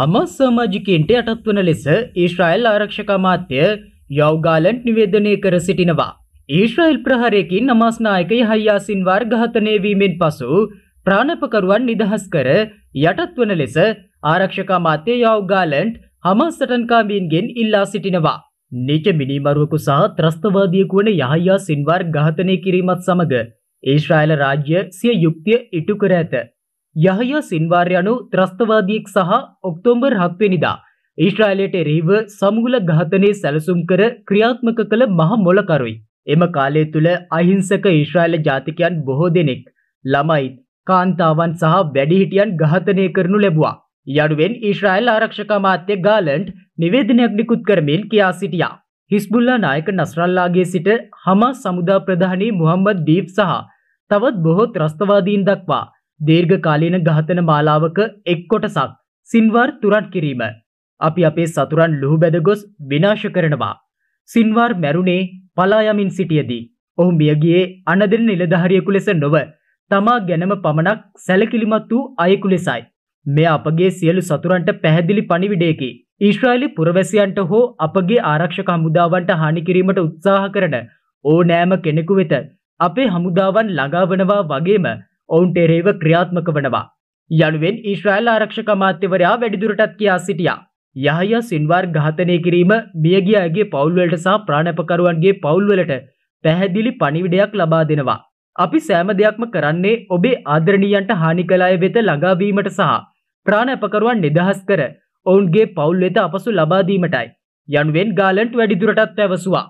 Hamas සමාජිකෙන්ට යටත්වන ලෙස ඊශ්‍රයිල් ආරක්ෂක අමාත්‍ය යව්ගාලන්ට් නිවේදනය කර සිටිනවා. ඊශ්‍රයිල් ප්‍රහරයකින් නමස්නායකයි හයියාසින්වාර් ඝාතනය වීමෙන් පසු ප්‍රාණපකරුවන් නිදහස් කර යටත්වන ලෙස ආරක්ෂක අමාත්‍ය යව්ගාලන්ට් හමස් සටන්කාමීන්ගෙන් ඉල්ලා සිටිනවා. නීච මිනිමරුවකු සහ ත්‍රස්තවාදියෙකු වන යහයා සින්වාර් ඝාතනය කිරීමත් සමඟ ඊශ්‍රායිල රාජ්‍ය සිය යුක්තිය ඉටු කර ඇත. යහය සින්වාර් යනු ත්‍රස්තවාදියෙක් සහ ඔක්තෝම්බර් හත්වෙනිදා. ඊශ්‍රායිලයට එරහිව සමූල ඝාතනය සැලසුම් කර ක්‍රියාත්මක කළ මහ මොලකරුයි. එම කාලය තුළ අහිංසක ඊශ්‍රායිල ජාතිකයන් බොහෝ දෙනෙක් ළමයිත් කාන්තාවන් සහ වැඩිහිටියන් ඝාතනය කරනු ලැබවා. යනුවෙන් ඊශ්‍රායිල් ආරක්ෂක මාත්‍ය ගාලන්ට් නිවේදනයක් නිකුත් කරමින් කියා සිටියා. හිස්බුල්ලා නායක නස්රල්ලාගේ සිට හමා සමුදා ප්‍රධානී මුහම්මද් දීප් සහ තවත් බොහෝ ත්‍රස්තවාදීන් දක්වා දීර්ඝකාලීන ඝාතන මාලාවක එක් කොටසක් සින්වාර් තුරන් කිරීම. අපි අපේ සතුරන් ලුහුබැද ගොස් විනාශ කරනවා. සින්වාර් මැරුණේ පලායමින් සිටියදී. ඔහු මියගියේ අනදෙන නිලධාරියෙකු ලෙස නොව තමා ගැනම පමණක් සැලකිලිමත් වූ අයෙකු ලෙසයි. මෙය අපගේ සියලු සතුරන්ට පැහැදිලි පණිවිඩයකි. ඊශ්‍රායිලි පුරවැසියන්ට හෝ අපගේ ආරක්ෂක හමුදාවන්ට හානි කිරීමට උත්සාහ කරන ඕනෑම කෙනෙකු වෙත අපේ හමුදාවන් ළඟාවනවා වගේම ඔවුන්ට එරේව ක්‍රියාත්මක වනවා. යනුවෙන් ඊශ්‍රායිල් ආරක්ෂක අමාත්‍යවරයා වැඩිදුරටත් කියා සිටියා. යහයා සින්වාර් ඝාතනය කිරීම මියගිය අයගේ පවුල්වලට සහ ප්‍රාණපකරුවන්ගේ පවුල්වලට පැහැදිලි පණිවිඩයක් ලබා දෙනවා. අපි සෑම දෙයක්ම කරන්නේ ඔබේ ආදරණීයන්ට හානි කළ අය වෙත ළඟාවීමට සහ ප්‍රාණපකරුවන් නිදහස් කර ඔවුන්ගේ පවුල් වෙත අපසු ලබා දීමටයි. යනුවෙන් ගාලන්ට් වැඩිදුරටත් පැවසුවා.